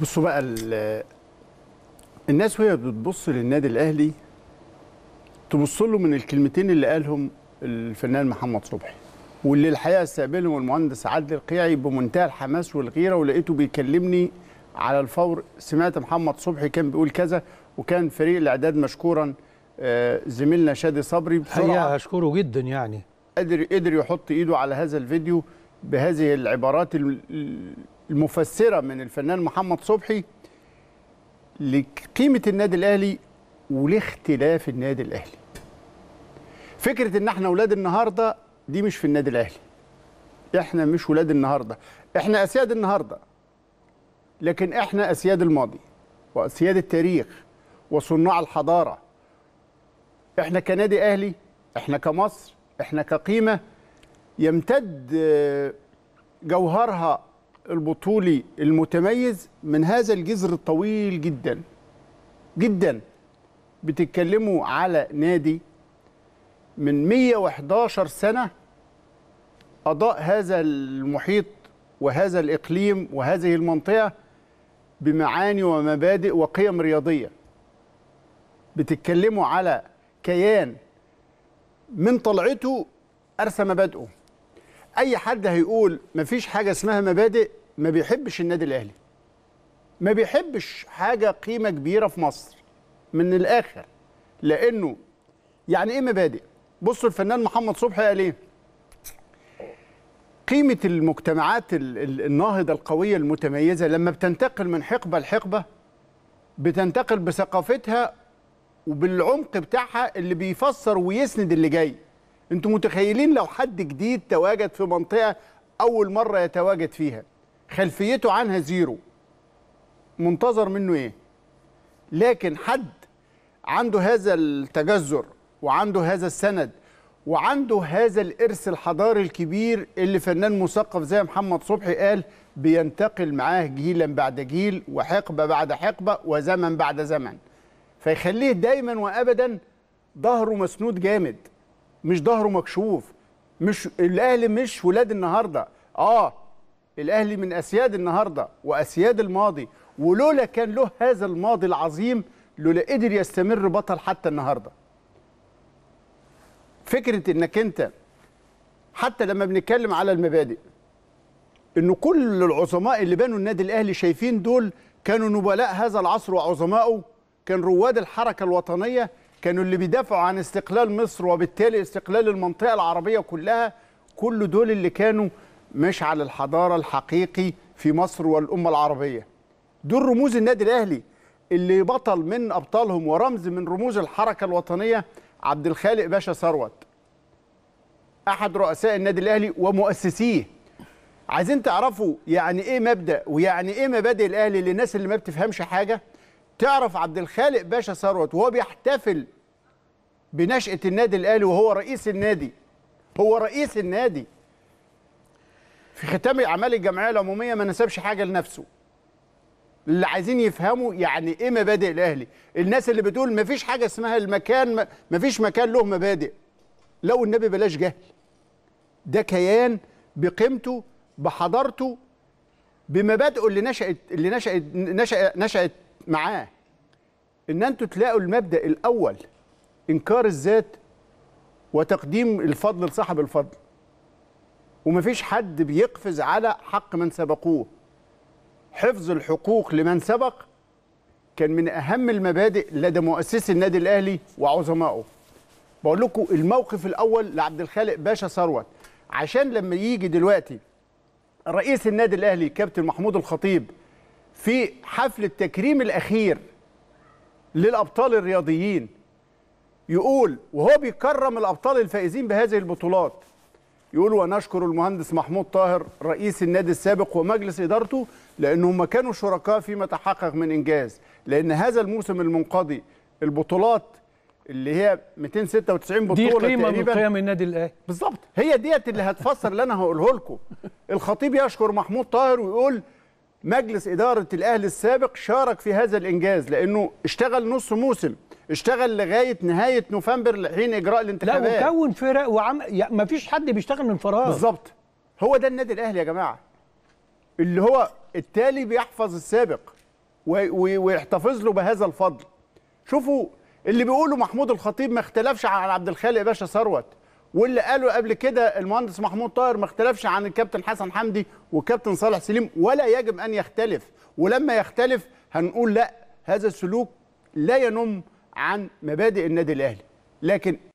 بصوا بقى الناس وهي بتبص للنادي الاهلي تبص له من الكلمتين اللي قالهم الفنان محمد صبحي واللي الحقيقه استقبلهم المهندس عادل القيعي بمنتهى الحماس والغيره ولقيته بيكلمني على الفور سمعت محمد صبحي كان بيقول كذا وكان فريق الاعداد مشكورا آه، زميلنا شادي صبري بسرعه اشكره جدا يعني قدر قدر يحط ايده على هذا الفيديو بهذه العبارات المفسره من الفنان محمد صبحي لقيمه النادي الاهلي ولاختلاف النادي الاهلي. فكره ان احنا ولاد النهارده دي مش في النادي الاهلي. احنا مش ولاد النهارده، احنا اسياد النهارده. لكن احنا اسياد الماضي واسياد التاريخ وصناع الحضاره. احنا كنادي اهلي، احنا كمصر، احنا كقيمه يمتد جوهرها البطولي المتميز من هذا الجذر الطويل جدا جدا بتتكلموا على نادي من 111 سنة أضاء هذا المحيط وهذا الإقليم وهذه المنطقة بمعاني ومبادئ وقيم رياضية بتتكلموا على كيان من طلعته أرسى مبادئه أي حد هيقول مفيش حاجة اسمها مبادئ ما بيحبش النادي الاهلي ما بيحبش حاجه قيمه كبيره في مصر من الاخر لانه يعني ايه مبادئ بصوا الفنان محمد صبحي قال ايه قيمه المجتمعات الناهضه القويه المتميزه لما بتنتقل من حقبه لحقبه بتنتقل بثقافتها وبالعمق بتاعها اللي بيفسر ويسند اللي جاي انتم متخيلين لو حد جديد تواجد في منطقه اول مره يتواجد فيها خلفيته عنها زيرو منتظر منه ايه لكن حد عنده هذا التجذر وعنده هذا السند وعنده هذا الارث الحضاري الكبير اللي فنان مثقف زي محمد صبحي قال بينتقل معاه جيلا بعد جيل وحقبه بعد حقبه وزمن بعد زمن فيخليه دايما وابدا ظهره مسنود جامد مش ظهره مكشوف مش الاهلي مش ولاد النهارده اه الاهلي من اسياد النهارده واسياد الماضي ولولا كان له هذا الماضي العظيم لولا قدر يستمر بطل حتى النهارده فكره انك انت حتى لما بنتكلم على المبادئ ان كل العظماء اللي بنوا النادي الاهلي شايفين دول كانوا نبلاء هذا العصر وعظمائه كان رواد الحركه الوطنيه كانوا اللي بيدافعوا عن استقلال مصر وبالتالي استقلال المنطقه العربيه كلها كل دول اللي كانوا مشعل الحضاره الحقيقي في مصر والامه العربيه دول رموز النادي الاهلي اللي بطل من ابطالهم ورمز من رموز الحركه الوطنيه عبد الخالق باشا ثروت احد رؤساء النادي الاهلي ومؤسسيه عايزين تعرفوا يعني ايه مبدا ويعني ايه مبادئ الاهلي للناس اللي ما بتفهمش حاجه تعرف عبد الخالق باشا ثروت وهو بيحتفل بنشأة النادي الأهلي وهو رئيس النادي هو رئيس النادي في ختام اعمال الجمعيه العموميه ما نسبش حاجه لنفسه اللي عايزين يفهموا يعني ايه مبادئ الاهلي الناس اللي بتقول ما فيش حاجه اسمها المكان ما فيش مكان له مبادئ لو النبي بلاش جهل ده كيان بقيمته بحضارته بمبادئه اللي نشأت اللي نشأت نشأ نشأت معاه ان انتوا تلاقوا المبدأ الاول انكار الذات وتقديم الفضل لصاحب الفضل ومفيش حد بيقفز على حق من سبقوه حفظ الحقوق لمن سبق كان من أهم المبادئ لدى مؤسسي النادي الأهلي وعظمائه بقول لكم الموقف الأول لعبد الخالق باشا ثروت عشان لما يجي دلوقتي رئيس النادي الأهلي كابتن محمود الخطيب في حفل التكريم الأخير للأبطال الرياضيين يقول وهو بيكرم الأبطال الفائزين بهذه البطولات يقول ونشكر المهندس محمود طاهر رئيس النادي السابق ومجلس إدارته لأنهم كانوا شركاء فيما تحقق من إنجاز لأن هذا الموسم المنقضي البطولات اللي هي 296 بطوله دي قيمه من قيم النادي الاهلي بالظبط هي ديت اللي هتفسر اللي انا هقوله لكم الخطيب يشكر محمود طاهر ويقول مجلس اداره الاهلي السابق شارك في هذا الانجاز لانه اشتغل نص موسم اشتغل لغايه نهايه نوفمبر لحين اجراء الانتخابات لا وكون فرق وعم ما فيش حد بيشتغل من فراغ بالظبط هو ده النادي الاهلي يا جماعه اللي هو التالي بيحفظ السابق ويحتفظ له بهذا الفضل شوفوا اللي بيقوله محمود الخطيب ما اختلفش عن عبد الخالق باشا ثروت واللي قاله قبل كده المهندس محمود طاهر ما اختلفش عن الكابتن حسن حمدي والكابتن صالح سليم ولا يجب ان يختلف ولما يختلف هنقول لا هذا السلوك لا ينم عن مبادئ النادي الاهلي لكن